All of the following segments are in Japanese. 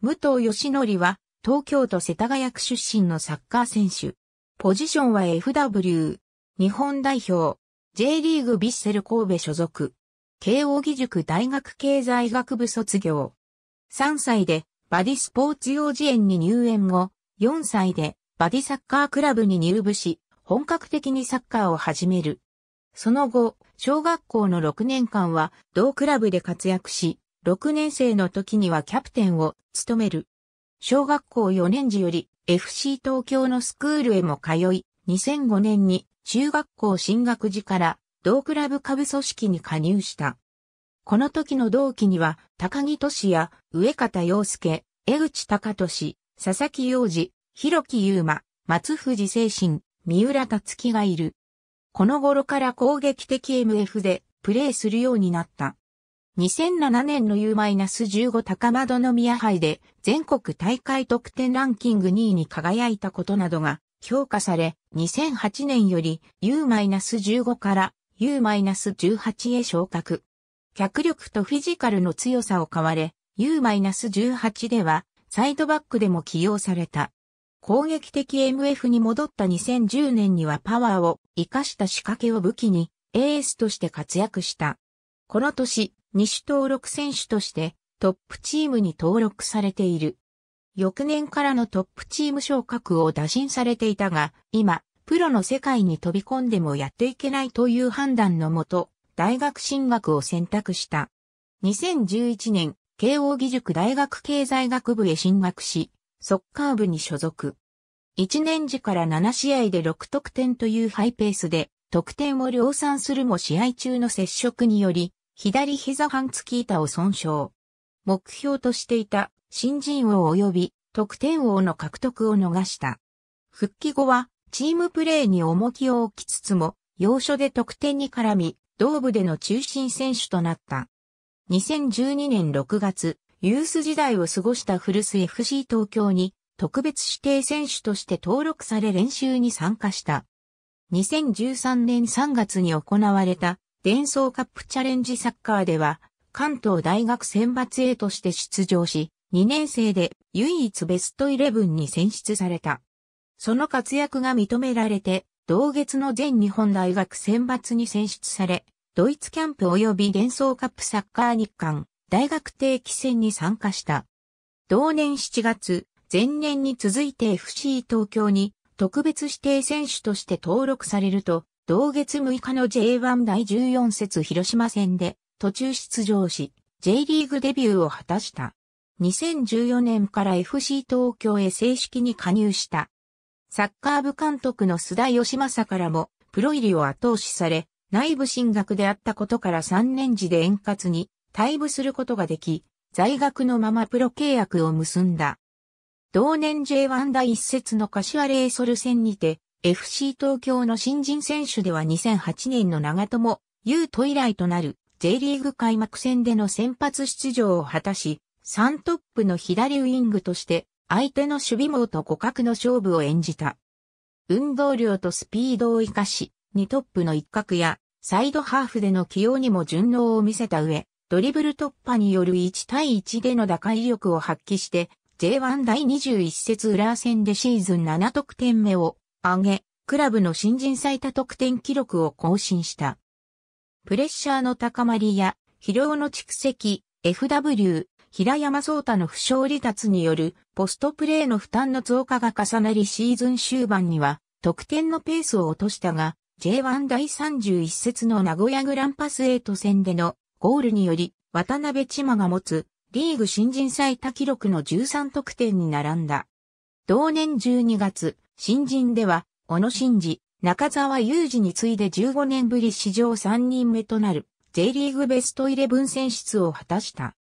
武藤義則は、東京都世田谷区出身のサッカー選手。ポジションは FW、日本代表、J リーグビッセル神戸所属、慶応義塾大学経済学部卒業。3歳でバディスポーツ幼稚園に入園後、4歳でバディサッカークラブに入部し、本格的にサッカーを始める。その後、小学校の6年間は同クラブで活躍し、6年生の時にはキャプテンを務める。小学校4年時より FC 東京のスクールへも通い、2005年に中学校進学時から同クラブ下部組織に加入した。この時の同期には高木俊也、上方洋介、江口隆俊、佐々木洋二、広木優馬、松藤精神、三浦達樹がいる。この頃から攻撃的 MF でプレーするようになった。2007年の U-15 高の宮杯で全国大会得点ランキング2位に輝いたことなどが評価され、2008年より U-15 から U-18 へ昇格。脚力とフィジカルの強さを買われ、U-18 ではサイドバックでも起用された。攻撃的 MF に戻った2010年にはパワーを活かした仕掛けを武器にエースとして活躍した。この年、西登録選手としてトップチームに登録されている。翌年からのトップチーム昇格を打診されていたが、今、プロの世界に飛び込んでもやっていけないという判断のもと、大学進学を選択した。2011年、慶応義塾大学経済学部へ進学し、ソッカー部に所属。1年時から7試合で6得点というハイペースで、得点を量産するも試合中の接触により、左膝半月板を損傷。目標としていた新人王及び得点王の獲得を逃した。復帰後はチームプレーに重きを置きつつも、要所で得点に絡み、同部での中心選手となった。2012年6月、ユース時代を過ごした古巣 FC 東京に特別指定選手として登録され練習に参加した。2013年3月に行われた伝送カップチャレンジサッカーでは、関東大学選抜 A として出場し、2年生で唯一ベストイレブンに選出された。その活躍が認められて、同月の全日本大学選抜に選出され、ドイツキャンプ及び伝送カップサッカー日韓、大学定期戦に参加した。同年7月、前年に続いて FC 東京に特別指定選手として登録されると、同月6日の J1 第14節広島戦で途中出場し、J リーグデビューを果たした。2014年から FC 東京へ正式に加入した。サッカー部監督の須田義正からもプロ入りを後押しされ、内部進学であったことから3年時で円滑に退部することができ、在学のままプロ契約を結んだ。同年 J1 第1節の柏レイソル戦にて、FC 東京の新人選手では2008年の長友、優斗以来となる J リーグ開幕戦での先発出場を果たし、3トップの左ウィングとして相手の守備網と互角の勝負を演じた。運動量とスピードを活かし、2トップの一角やサイドハーフでの起用にも順応を見せた上、ドリブル突破による1対1での打開力を発揮して、J1 第21節裏戦でシーズン7得点目を上げ、クラブの新人最多得点記録を更新した。プレッシャーの高まりや疲労の蓄積、FW、平山聡太の負傷離脱によるポストプレーの負担の増加が重なりシーズン終盤には得点のペースを落としたが J1 第31節の名古屋グランパス8戦でのゴールにより渡辺千葉が持つリーグ新人最多記録の13得点に並んだ。同年12月、新人では、小野真二、中澤裕二に次いで15年ぶり史上3人目となる J リーグベストイレブン選出を果たした。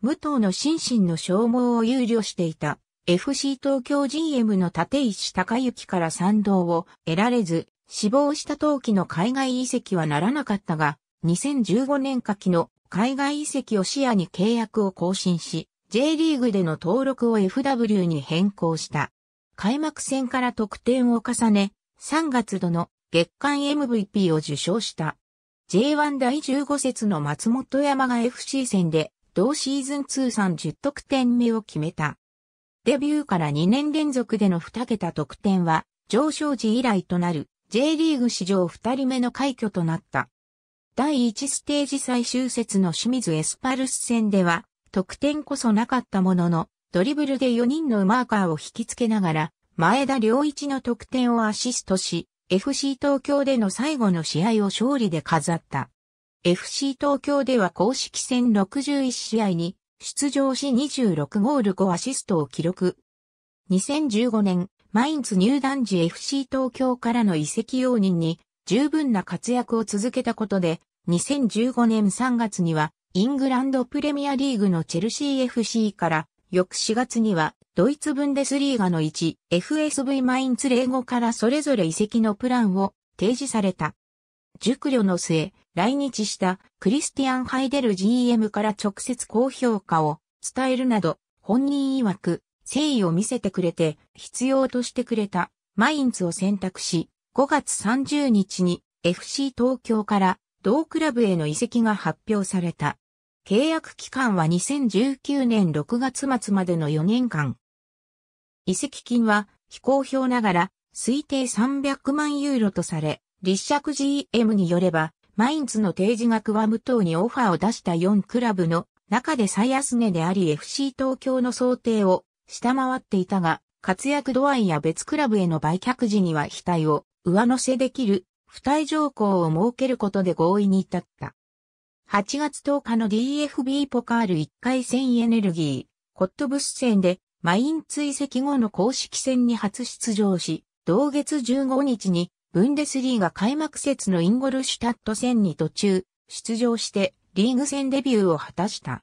武藤の心身の消耗を憂慮していた FC 東京 GM の立石隆之から賛同を得られず、死亡した当期の海外移籍はならなかったが、2015年夏季の海外移籍を視野に契約を更新し、J リーグでの登録を FW に変更した。開幕戦から得点を重ね、3月度の月間 MVP を受賞した。J1 第15節の松本山が FC 戦で同シーズン通算10得点目を決めた。デビューから2年連続での2桁得点は上昇時以来となる J リーグ史上2人目の快挙となった。第1ステージ最終節の清水エスパルス戦では得点こそなかったもののドリブルで4人のマーカーを引きつけながら、前田良一の得点をアシストし、FC 東京での最後の試合を勝利で飾った。FC 東京では公式戦61試合に出場し26ゴール5アシストを記録。2015年、マインツ入団時 FC 東京からの移籍容認に十分な活躍を続けたことで、2015年3月にはイングランドプレミアリーグのチェルシー FC から翌4月には、ドイツブンデスリーガの1、FSV マインツ英語からそれぞれ移籍のプランを提示された。熟慮の末、来日したクリスティアン・ハイデル GM から直接高評価を伝えるなど、本人曰く、誠意を見せてくれて、必要としてくれた、マインツを選択し、5月30日に FC 東京から同クラブへの移籍が発表された。契約期間は2019年6月末までの4年間。移籍金は非公表ながら推定300万ユーロとされ、立尺 GM によれば、マインツの提示額は無党にオファーを出した4クラブの中で最安値であり FC 東京の想定を下回っていたが、活躍度合いや別クラブへの売却時には対を上乗せできる、不対条項を設けることで合意に至った。8月10日の DFB ポカール1回戦エネルギー、コットブス戦で、マイン追跡後の公式戦に初出場し、同月15日に、ブンデスリーが開幕節のインゴルシュタット戦に途中、出場して、リーグ戦デビューを果たした。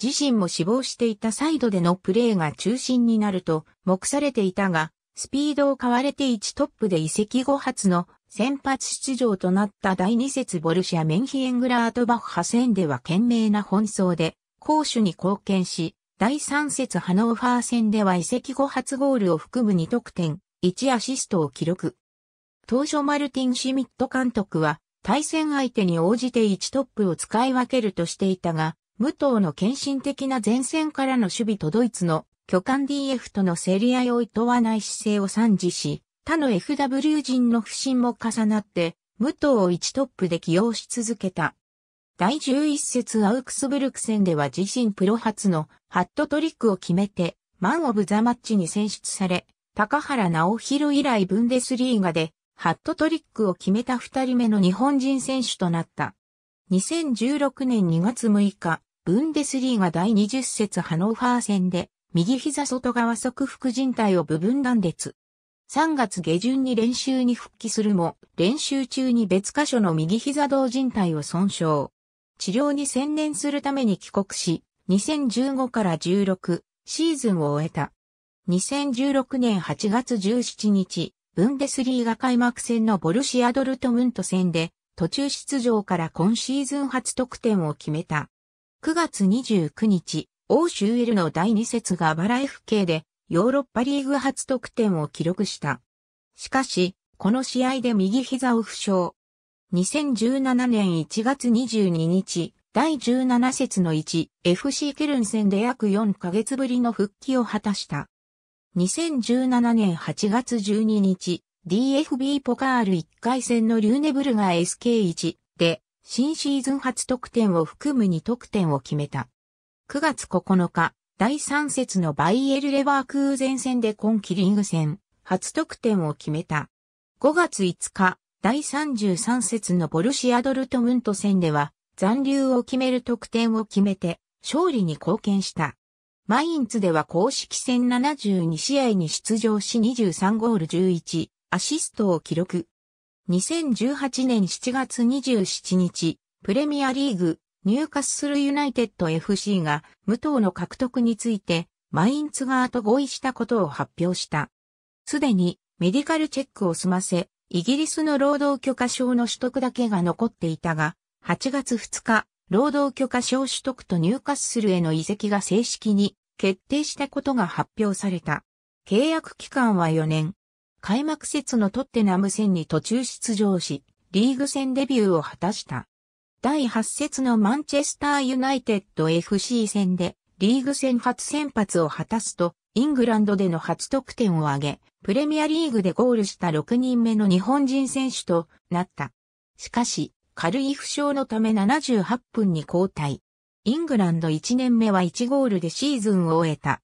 自身も死亡していたサイドでのプレーが中心になると、目されていたが、スピードを買われて1トップで移籍後初の先発出場となった第2節ボルシア・メンヒエングラートバッハ戦では懸命な奔走で攻守に貢献し、第3節ハノーファー戦では移籍後初ゴールを含む2得点、1アシストを記録。当初マルティン・シミット監督は対戦相手に応じて1トップを使い分けるとしていたが、武藤の献身的な前線からの守備とドイツの巨漢 DF との競り合いを厭わない姿勢を賛辞し、他の FW 陣の不振も重なって、武藤を1トップで起用し続けた。第11節アウクスブルク戦では自身プロ初のハットトリックを決めて、マン・オブ・ザ・マッチに選出され、高原直弘以来ブンデスリーガで、ハットトリックを決めた二人目の日本人選手となった。2016年2月6日、ブンデスリーガ第20節ハノーファー戦で、右膝外側側副靭帯を部分断裂。3月下旬に練習に復帰するも、練習中に別箇所の右膝同人帯を損傷。治療に専念するために帰国し、2015から16シーズンを終えた。2016年8月17日、ブンデスリーが開幕戦のボルシアドルトムント戦で、途中出場から今シーズン初得点を決めた。9月29日、欧州エルの第2節がバラ FK でヨーロッパリーグ初得点を記録した。しかし、この試合で右膝を負傷。2017年1月22日、第17節の1、FC ケルン戦で約4ヶ月ぶりの復帰を果たした。2017年8月12日、DFB ポカール1回戦のリューネブルガー SK1 で、新シーズン初得点を含む2得点を決めた。9月9日、第3節のバイエル・レバークーゼン戦で今季リーグ戦、初得点を決めた。5月5日、第33節のボルシア・ドルトムント戦では、残留を決める得点を決めて、勝利に貢献した。マインツでは公式戦72試合に出場し23ゴール11、アシストを記録。2018年7月27日、プレミアリーグ、ニューカッスルユナイテッド FC が武藤の獲得についてマインツ側と合意したことを発表した。すでにメディカルチェックを済ませ、イギリスの労働許可証の取得だけが残っていたが、8月2日、労働許可証取得と入荷するへの移籍が正式に決定したことが発表された。契約期間は4年。開幕節のトッテナム戦に途中出場し、リーグ戦デビューを果たした。第8節のマンチェスターユナイテッド FC 戦でリーグ戦初先発を果たすと、イングランドでの初得点を挙げ、プレミアリーグでゴールした6人目の日本人選手となった。しかし、軽い負傷のため78分に交代。イングランド1年目は1ゴールでシーズンを終えた。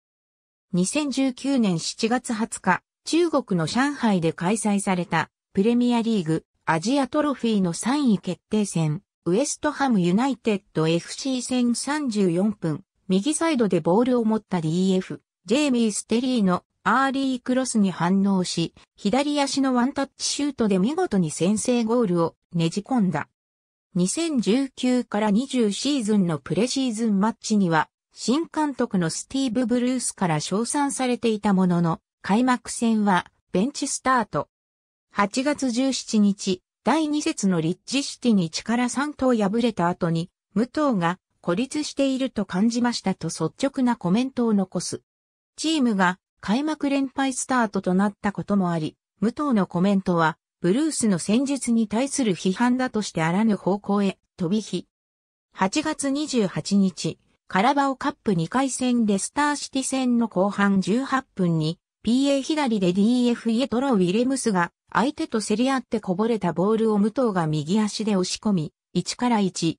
2019年7月20日、中国の上海で開催されたプレミアリーグアジアトロフィーの3位決定戦。ウエストハムユナイテッド FC 戦34分、右サイドでボールを持った DF、ジェイミー・ステリーのアーリークロスに反応し、左足のワンタッチシュートで見事に先制ゴールをねじ込んだ。2019から20シーズンのプレシーズンマッチには、新監督のスティーブ・ブルースから称賛されていたものの、開幕戦はベンチスタート。8月17日、第2節のリッジシティに力3頭敗れた後に、武藤が孤立していると感じましたと率直なコメントを残す。チームが開幕連敗スタートとなったこともあり、武藤のコメントは、ブルースの戦術に対する批判だとしてあらぬ方向へ飛び火。8月28日、カラバオカップ2回戦でスターシティ戦の後半18分に、PA 左で DFE トロウィレムスが相手と競り合ってこぼれたボールを武藤が右足で押し込み、1から1。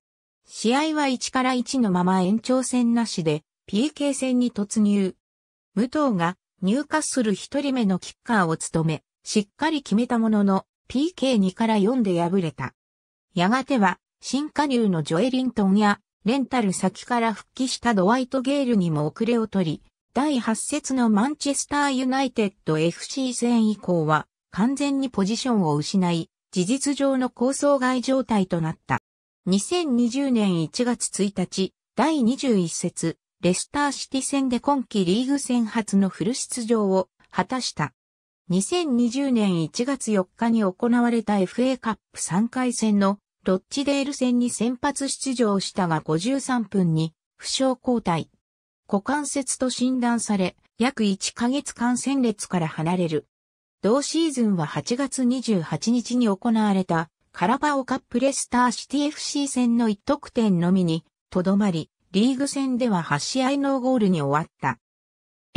試合は1から1のまま延長戦なしで PK 戦に突入。武藤が入荷する一人目のキッカーを務め、しっかり決めたものの PK2 から4で敗れた。やがては新加入のジョエリントンやレンタル先から復帰したドワイト・ゲールにも遅れを取り、第8節のマンチェスター・ユナイテッド FC 戦以降は完全にポジションを失い、事実上の構想外状態となった。2020年1月1日、第21節、レスターシティ戦で今季リーグ戦初のフル出場を果たした。2020年1月4日に行われた FA カップ3回戦のロッチデール戦に先発出場したが53分に負傷交代。股関節と診断され、約1ヶ月間戦列から離れる。同シーズンは8月28日に行われたカラバオカップレスターシティ FC 戦の1得点のみにとどまり、リーグ戦では8試合ノーゴールに終わった。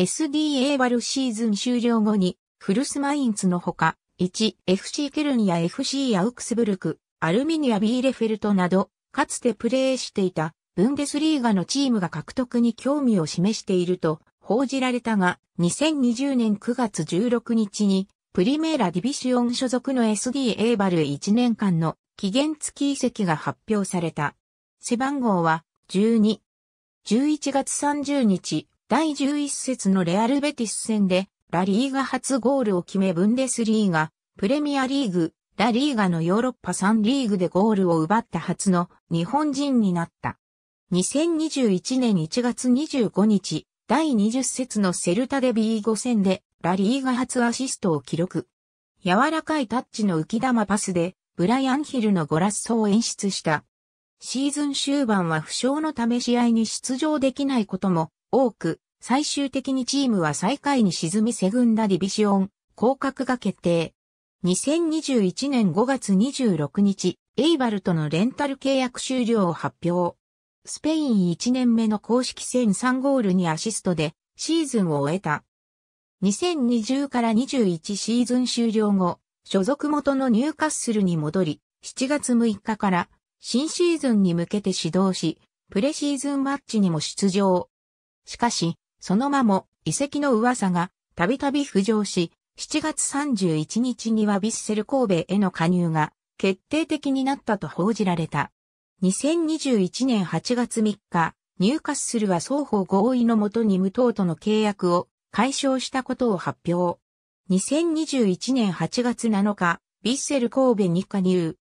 SDA バルシーズン終了後に、フルスマインツのほか、1、FC ケルニア FC アウクスブルク、アルミニアビーレフェルトなど、かつてプレーしていた、ブンデスリーガのチームが獲得に興味を示していると報じられたが、2020年9月16日にプリメーラディビシオン所属の SD エバル1年間の期限付き移籍が発表された。背番号は12。11月30日、第11節のレアルベティス戦で、ラリーガ初ゴールを決めブンデスリーガ、プレミアリーグ、ラリーガのヨーロッパ3リーグでゴールを奪った初の日本人になった。2021年1月25日、第20節のセルタデビー5戦でラリーが初アシストを記録。柔らかいタッチの浮き玉パスで、ブライアンヒルのゴラッソを演出した。シーズン終盤は負傷のため試合に出場できないことも多く、最終的にチームは最下位に沈みセグンダディビシオン、降格が決定。2021年5月26日、エイバルとのレンタル契約終了を発表。スペイン1年目の公式戦3ゴールにアシストでシーズンを終えた。2020から21シーズン終了後、所属元のニューカッスルに戻り、7月6日から新シーズンに向けて始動し、プレシーズンマッチにも出場。しかし、その間も遺跡の噂がたびたび浮上し、7月31日にはヴィッセル神戸への加入が決定的になったと報じられた。2021年8月3日、ニューカッスルは双方合意のもとに無党との契約を解消したことを発表。2021年8月7日、ビッセル神戸に加入。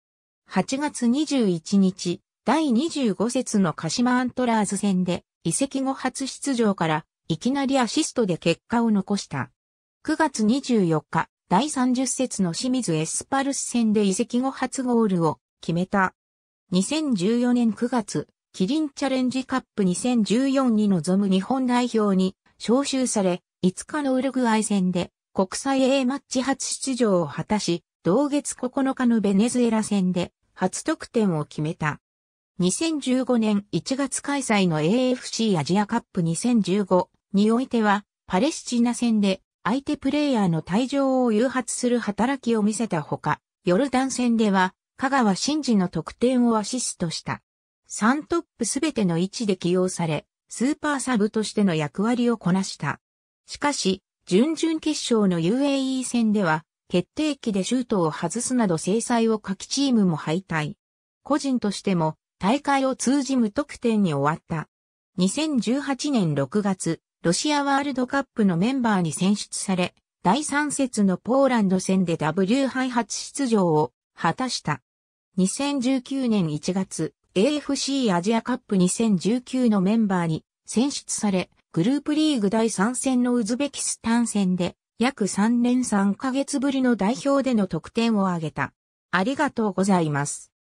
8月21日、第25節の鹿島アントラーズ戦で、移籍後初出場から、いきなりアシストで結果を残した。9月24日、第30節の清水エスパルス戦で移籍後初ゴールを決めた。2014年9月、キリンチャレンジカップ2014に臨む日本代表に招集され、5日のウルグアイ戦で国際 A マッチ初出場を果たし、同月9日のベネズエラ戦で初得点を決めた。2015年1月開催の AFC アジアカップ2015においては、パレスチナ戦で相手プレイヤーの退場を誘発する働きを見せたほか、ヨルダン戦では、香川真司の得点をアシストした。3トップすべての位置で起用され、スーパーサブとしての役割をこなした。しかし、準々決勝の UAE 戦では、決定機でシュートを外すなど制裁を書きチームも敗退。個人としても、大会を通じ無得点に終わった。2018年6月、ロシアワールドカップのメンバーに選出され、第3節のポーランド戦で W 杯初出場を果たした。2019年1月、AFC アジアカップ2019のメンバーに選出され、グループリーグ第3戦のウズベキスタン戦で、約3年3ヶ月ぶりの代表での得点を挙げた。ありがとうございます。